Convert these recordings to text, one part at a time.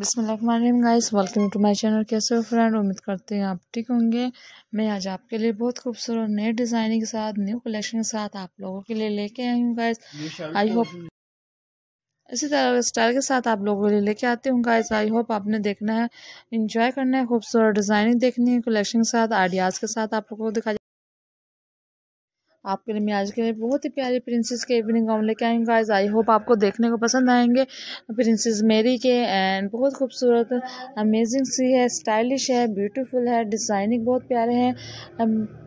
बिसमीम guys welcome to my channel कैसे हो फ्रेंड उम्मीद करते हैं आप ठीक होंगे मैं आज आपके लिए बहुत खूबसूरत नए डिज़ाइनिंग के साथ न्यू कलेक्शन के साथ आप लोगों के लिए लेके आई हूँ गाइस आई होप इसी तरह स्टाइल के साथ आप लोगों के लिए लेके आती हूँ गाइस आई होप आपने देखना है इंजॉय करना है खूबसूरत डिज़ाइनिंग देखनी है कलेक्शन के साथ आइडियाज़ के साथ आप लोगों को दिखाई आपके लिए मैं आज के लिए बहुत ही प्यारी प्रिंसेस के इवनिंग गाउन लेके आई हूँ गाइज आई होप आपको देखने को पसंद आएंगे प्रिंसेस मेरी के एंड बहुत खूबसूरत अमेजिंग सी है स्टाइलिश है ब्यूटीफुल है डिज़ाइनिंग बहुत प्यारे हैं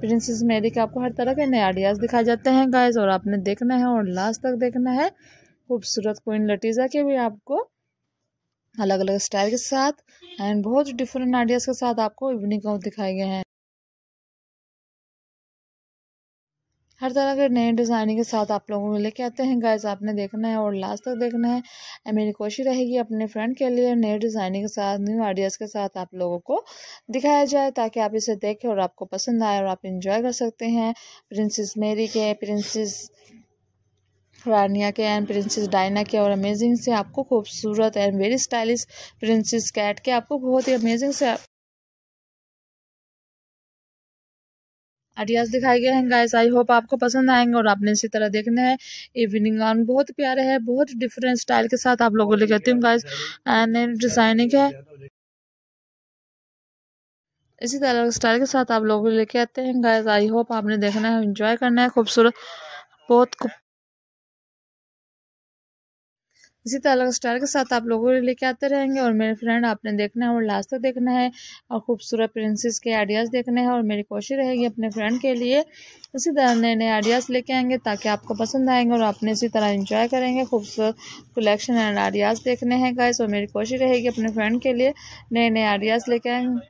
प्रिंसेस मेरी के आपको हर तरह के नए आइडियाज़ दिखाए जाते हैं गाइज और आपने देखना है और लास्ट तक देखना है खूबसूरत कोइन लटीज़ा के भी आपको अलग अलग स्टाइल के साथ एंड बहुत डिफरेंट आइडियाज़ के साथ आपको इवनिंग गाउन दिखाए गए हैं हर तरह के नए डिज़ाइनिंग के साथ आप लोगों को लेके आते हैं गाइस आपने देखना है और लास्ट तक देखना है मेरी कोशिश रहेगी अपने फ्रेंड के लिए नए डिज़ाइनिंग के साथ न्यू आइडियाज़ के साथ आप लोगों को दिखाया जाए ताकि आप इसे देखें और आपको पसंद आए और आप इन्जॉय कर सकते हैं प्रिंसेस मेरी के प्रिंसेस रानिया के एंड प्रिंसेस डायना के और अमेजिंग से आपको खूबसूरत and very stylish princess cat के आपको बहुत ही अमेजिंग से आइडियाज दिखाए गए हैं गाइस आई होप आपको पसंद आएंगे और आपने इसी तरह देखने हैं इवनिंग गाउन बहुत प्यारे है बहुत डिफरेंट स्टाइल के साथ आप लोगों को लेकर आती हूँ गाइस एंड डिजाइनिंग है इसी तरह स्टाइल के साथ आप लोगों को लेके आते हैं गाइस आई होप आपने देखना है एंजॉय करना है खूबसूरत बहुत इसी तरह अलग स्टाइल के साथ आप लोगों के लेके आते रहेंगे और मेरे फ्रेंड आपने देखना है और लास्ट तक देखना है और खूबसूरत प्रिंसेस के आइडियाज़ देखने हैं और मेरी कोशिश रहेगी अपने फ्रेंड के लिए इसी तरह नए नए आइडियाज़ लेके आएंगे ताकि आपको पसंद आएंगे और आपने इसी तरह इंजॉय करेंगे खूबसूरत कलेक्शन एंड आइडियाज़ देखने हैं गाइस और मेरी कोशिश रहेगी अपने फ्रेंड के लिए नए नए आइडियाज़ लेके आएंगे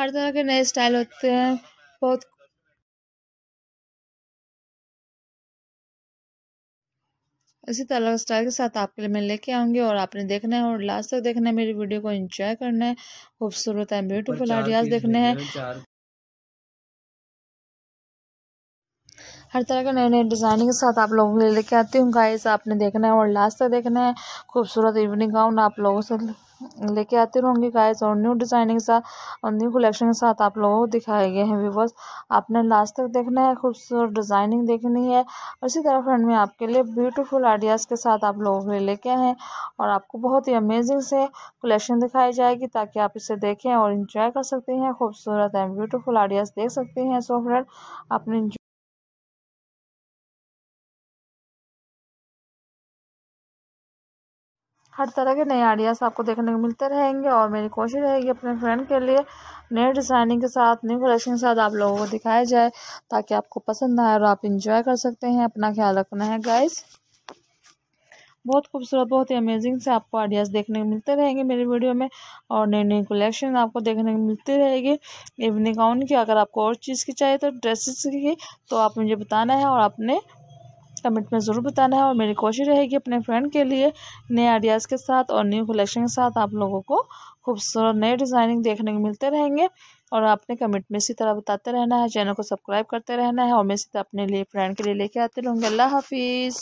हर तरह के नए स्टाइल होते हैं बहुत इसी तरह का स्टाइल के साथ आपके लिए मैं लेके आऊँगी और आपने देखना है और लास्ट तक देखना है मेरी वीडियो को एंजॉय करना है खूबसूरत एंड ब्यूटीफुल आइडियाज़ देखने हैं हर तरह के नए नए डिज़ाइनिंग के साथ आप लोगों के लिए लेके आती हूँ गाइस आपने देखना है और लास्ट तक देखना है खूबसूरत इवनिंग गाउन आप लोगों से लेके आते रहूँगी गाइस और न्यू डिज़ाइनिंग के साथ और न्यू कलेक्शन के साथ आप लोगों को दिखाए गए हैं व्यूवर्स आपने लास्ट तक देखना है खूबसूरत डिज़ाइनिंग देखनी है और इसी तरह फ्रेंड में आपके लिए ब्यूटीफुल आइडियाज़ के साथ आप लोगों के लिए लेके आए हैं और आपको बहुत ही अमेजिंग से कलेक्शन दिखाई जाएगी ताकि आप इसे देखें और इंजॉय कर सकते हैं खूबसूरत एंड ब्यूटीफुल आइडियाज़ देख सकते हैं सो फ्रेंड आपने हर तरह के नए आइडियाज़ आपको देखने को मिलते रहेंगे और मेरी कोशिश रहेगी अपने फ्रेंड के लिए नए डिज़ाइनिंग के साथ न्यू कलेक्शन के साथ आप लोगों को दिखाया जाए ताकि आपको पसंद आए और आप इंजॉय कर सकते हैं अपना ख्याल रखना है गाइस बहुत खूबसूरत बहुत ही अमेजिंग से आपको आइडियाज़ देखने को मिलते रहेंगे मेरी वीडियो में और नई नई कलेक्शन आपको देखने को मिलती रहेगी इवनिंग गाउन की अगर आपको और चीज़ की चाहिए तो ड्रेसेस की तो आप मुझे बताना है और अपने कमेंट में ज़रूर बताना है और मेरी कोशिश रहेगी अपने फ्रेंड के लिए नए आइडियाज़ के साथ और न्यू कलेक्शन के साथ आप लोगों को खूबसूरत नए डिज़ाइनिंग देखने को मिलते रहेंगे और आपने कमेंट में इसी तरह बताते रहना है चैनल को सब्सक्राइब करते रहना है और मैं इसी तरह अपने लिए फ्रेंड के लिए लेके आते रहूँगी अल्लाह हाफिज़